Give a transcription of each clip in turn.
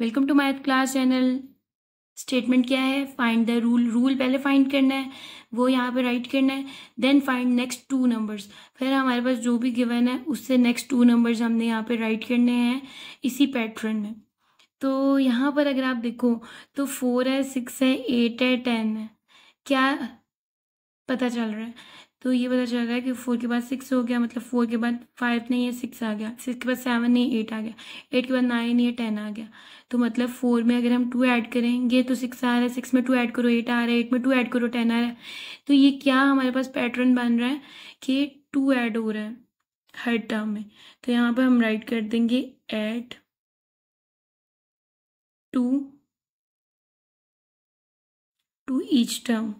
Welcome to my class channel statement क्या है find the rule rule पहले find करना है वो यहाँ पे राइट करना है then find next two numbers फिर हमारे पास जो भी गिवन है उससे नेक्स्ट टू नंबर्स हमने यहाँ पे राइट करने हैं इसी पैटर्न में तो यहाँ पर अगर आप देखो तो फोर है सिक्स है एट है टेन है क्या पता चल रहा है तो ये पता चल रहा है कि फोर के बाद सिक्स हो गया मतलब फोर के बाद फाइव नहीं है सिक्स आ गया सिक्स के बाद सेवन नहीं एट आ गया एट के बाद नाइन है टेन आ गया तो मतलब फोर में अगर हम टू ऐड करेंगे तो सिक्स आ रहा है सिक्स में टू ऐड करो एट आ रहा है एट में टू ऐड करो टेन आ रहा है तो ये क्या हमारे पास पैटर्न बन रहा है कि टू ऐड हो रहा है हर टर्म में तो यहाँ पर हम राइट कर देंगे add two to each term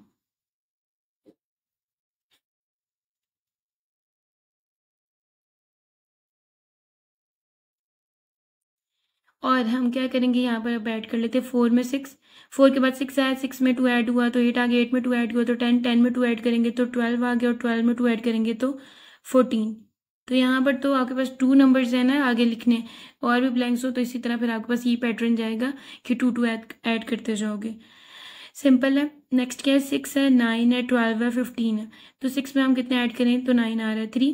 और हम क्या करेंगे यहाँ पर अब ऐड कर लेते हैं फोर में सिक्स फोर के बाद सिक्स आया सिक्स में टू ऐड हुआ तो एट आ गया एट में टू ऐड हुआ तो टेन टेन में टू ऐड करेंगे तो ट्वेल्व आ गया और ट्वेल्व में टू ऐड करेंगे तो फोर्टीन तो यहाँ पर तो आपके पास टू नंबर्स हैं ना आगे लिखने और भी ब्लैंक्स हो तो इसी तरह फिर आपके पास ये पैटर्न जाएगा कि टू टू ऐड करते जाओगे सिंपल है नेक्स्ट क्या है सिक्स है नाइन है ट्वेल्व है फिफ्टीन है तो सिक्स में हम कितने ऐड करें तो नाइन आ रहा है थ्री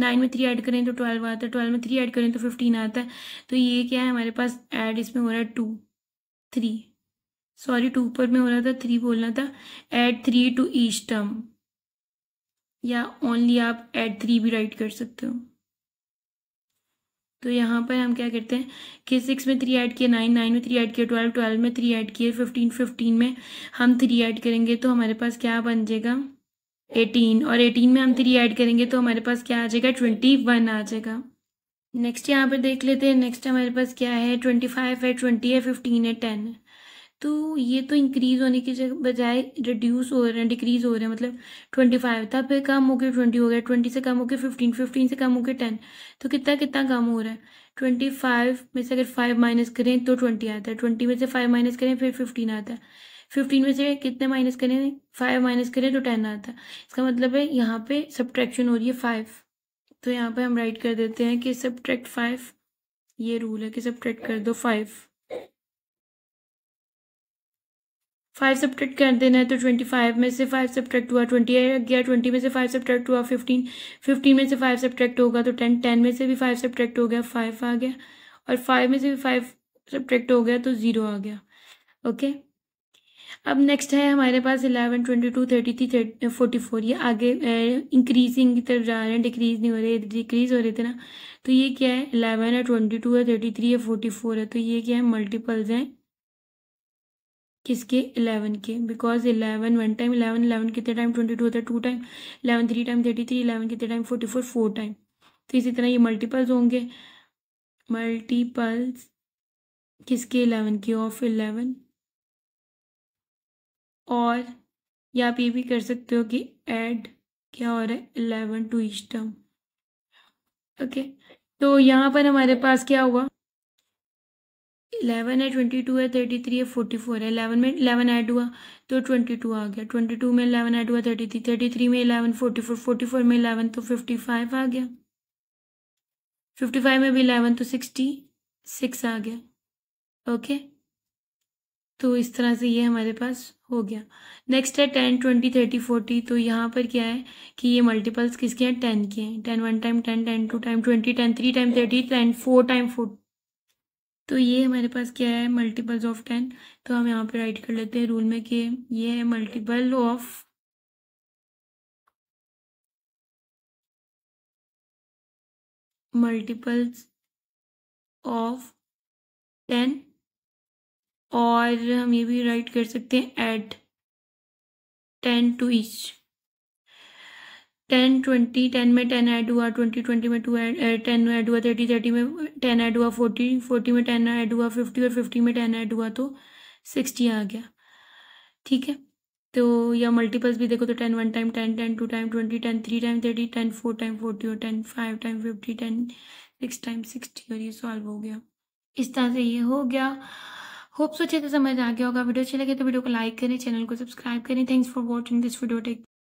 नाइन में थ्री ऐड करें तो ट्वेल्व आता है ट्वेल्व में थ्री ऐड करें तो फिफ्टीन आता है तो ये क्या है हमारे पास ऐड इसमें हो रहा है टू थ्री सॉरी टू पर में हो रहा था थ्री बोलना था add three to each term या ओनली आप ऐड थ्री भी राइट कर सकते हो तो यहाँ पर हम क्या करते हैं कि सिक्स में थ्री ऐड किए नाइन नाइन में थ्री ऐड किए ट्वेल्व ट्वेल्व में थ्री ऐड किए फिफ्टीन फिफ्टीन में हम थ्री ऐड करेंगे तो हमारे पास क्या बन जाएगा एटीन और एटीन में हम थ्री ऐड करेंगे तो हमारे पास क्या आ जाएगा ट्वेंटी वन आ जाएगा नेक्स्ट यहाँ पर देख लेते हैं नेक्स्ट हमारे पास क्या है ट्वेंटी फाइव है ट्वेंटी है फिफ्टीन है टेन है तो ये तो इंक्रीज होने की बजाय रिड्यूस हो रहे हैं डिक्रीज हो रहे हैं मतलब ट्वेंटी फाइव था फिर कम हो गया ट्वेंटी हो गया ट्वेंटी से कम गया फिफ्टीन फिफ्टीन से कम होके टेन तो कितना कितना कम हो रहा है ट्वेंटी फाइव में से अगर फाइव माइनस करें तो ट्वेंटी आता है ट्वेंटी में से फाइव माइनस करें फिर फिफ्टीन आता है फिफ्टीन में से कितने माइनस करें फाइव माइनस करें तो टेन आता है इसका मतलब है यहाँ पे सब्ट्रैक्शन हो रही है फाइव तो यहाँ पे हम राइट कर देते हैं कि सब्ट्रैक्ट फाइव ये रूल है कि सब्ट्रैक्ट कर दो फाइव फाइव सब्ट्रैक्ट कर देना है तो ट्वेंटी फाइव में से फाइव सब्ट्रैक्ट हुआ ट्वेंटी आ गया ट्वेंटी में से फाइव सब्ट्रैक्ट हुआ फिफ्टीन फिफ्टीन में से फाइव सब्ट्रैक्ट होगा तो टेन टेन में से भी फाइव सब्ट्रैक्ट हो गया फाइव आ गया और फाइव में से भी फाइव सब्ट्रैक्ट हो गया तो ज़ीरो आ गया ओके okay? अब नेक्स्ट है हमारे पास eleven twenty two thirty three forty four ये आगे इंक्रीजिंग uh, की तरफ जा रहे हैं डिक्रीज नहीं हो रहे डिक्रीज हो रहे थे ना तो ये क्या है इलेवन है ट्वेंटी टू है थर्टी थ्री है फोर्टी फोर है तो ये क्या है मल्टीपल्स हैं किसके इलेवन के because eleven one time eleven eleven कितने टाइम ट्वेंटी टू होता है two time eleven three time thirty three eleven कितने time forty four four time तो इसी तरह ये मल्टीपल्स होंगे मल्टीपल्स किसके इलेवन के ऑफ इलेवन और या आप ये भी कर सकते हो कि ऐड क्या हो रहा है eleven two each term okay तो यहाँ पर हमारे पास क्या हुआ इलेवन है ट्वेंटी टू है थर्टी थ्री है फोर्टी फोर है इलेवन में इलेवन ऐड हुआ तो ट्वेंटी टू आ गया ट्वेंटी टू में इलेवन ऐड हुआ थर्टी थ्री थर्टी थ्री में eleven forty four forty four में इलेवन तो फिफ्टी फाइव आ गया फिफ्टी फाइव में भी इलेवन तो सिक्सटी सिक्स आ गया ओके okay? तो इस तरह से ये हमारे पास हो गया नेक्स्ट है टेन ट्वेंटी थर्टी फोर्टी तो यहाँ पर क्या है कि ये मल्टीपल्स किसके हैं टेन के हैं ten one time ten ten two time twenty ten three time thirty ten four time four तो ये हमारे पास क्या है मल्टीपल्स ऑफ टेन तो हम यहाँ पे राइट कर लेते हैं रूल में कि ये है multiple of multiples of ten और हम ये भी राइट कर सकते हैं add ten to each ten twenty ten में टेन ऐड हुआ ट्वेंटी ट्वेंटी में टू ऐड टेन में ऐड हुआ थर्टी थर्टी में टेन ऐड हुआ फोर्टी फोर्टी में टेन ऐड हुआ फिफ्टी और फिफ्टी में टेन ऐड हुआ तो सिक्सटी आ गया ठीक है तो या मल्टीपल्स भी देखो तो ten one time ten ten two time twenty ten three time thirty ten four time forty और ten five time fifty ten six time sixty और ये सॉल्व हो गया इस तरह से ये हो गया होप सोचे तो समझ आ गया होगा वीडियो अच्छी लगे तो वीडियो को लाइक करें चैनल को सब्सक्राइब करें thanks for watching this video take